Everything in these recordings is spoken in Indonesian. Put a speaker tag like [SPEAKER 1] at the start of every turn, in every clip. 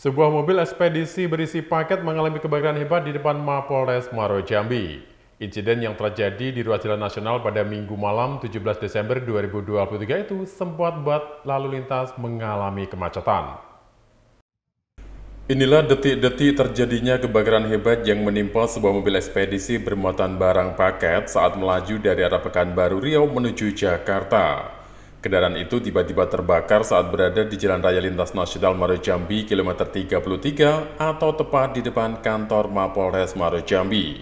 [SPEAKER 1] Sebuah mobil ekspedisi berisi paket mengalami kebakaran hebat di depan Mapolres Maro Jambi. Insiden yang terjadi di ruas jalan nasional pada minggu malam 17 Desember 2023 itu sempat buat lalu lintas mengalami kemacetan. Inilah detik-detik terjadinya kebakaran hebat yang menimpa sebuah mobil ekspedisi bermuatan barang paket saat melaju dari arah Pekanbaru Riau menuju Jakarta. Kendaraan itu tiba-tiba terbakar saat berada di Jalan Raya Lintas Nasional Maros Jambi, kilometer 33 atau tepat di depan kantor Mapolres Maros Jambi.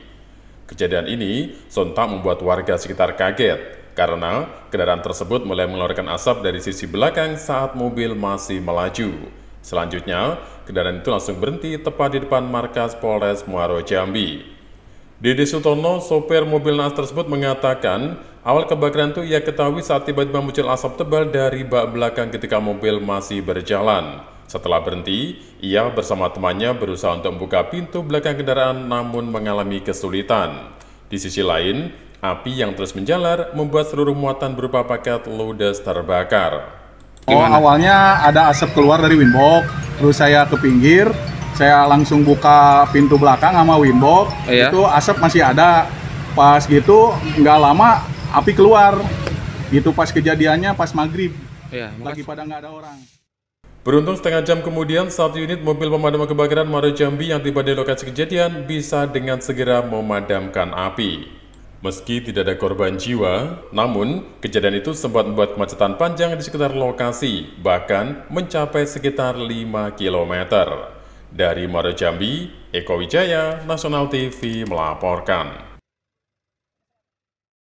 [SPEAKER 1] Kejadian ini sontak membuat warga sekitar kaget karena kendaraan tersebut mulai mengeluarkan asap dari sisi belakang saat mobil masih melaju. Selanjutnya, kendaraan itu langsung berhenti tepat di depan markas Polres Muaro Jambi. Dede Sutono, sopir mobil nas tersebut mengatakan Awal kebakaran itu ia ketahui saat tiba-tiba muncul asap tebal dari bak belakang ketika mobil masih berjalan. Setelah berhenti, ia bersama temannya berusaha untuk membuka pintu belakang kendaraan namun mengalami kesulitan. Di sisi lain, api yang terus menjalar membuat seluruh muatan berupa paket ludes terbakar. Oh,
[SPEAKER 2] awalnya ada asap keluar dari windbox, terus saya ke pinggir, saya langsung buka pintu belakang sama windbox, oh, iya? itu asap masih ada. Pas gitu, nggak lama api keluar. Itu pas kejadiannya pas maghrib. Ya, lagi pada nggak ada orang.
[SPEAKER 1] Beruntung setengah jam kemudian, satu unit mobil pemadam kebakaran Mario Jambi yang tiba di lokasi kejadian bisa dengan segera memadamkan api. Meski tidak ada korban jiwa, namun kejadian itu sempat membuat kemacetan panjang di sekitar lokasi, bahkan mencapai sekitar 5 km. Dari Moro Jambi, Eko Wijaya, Nasional TV melaporkan.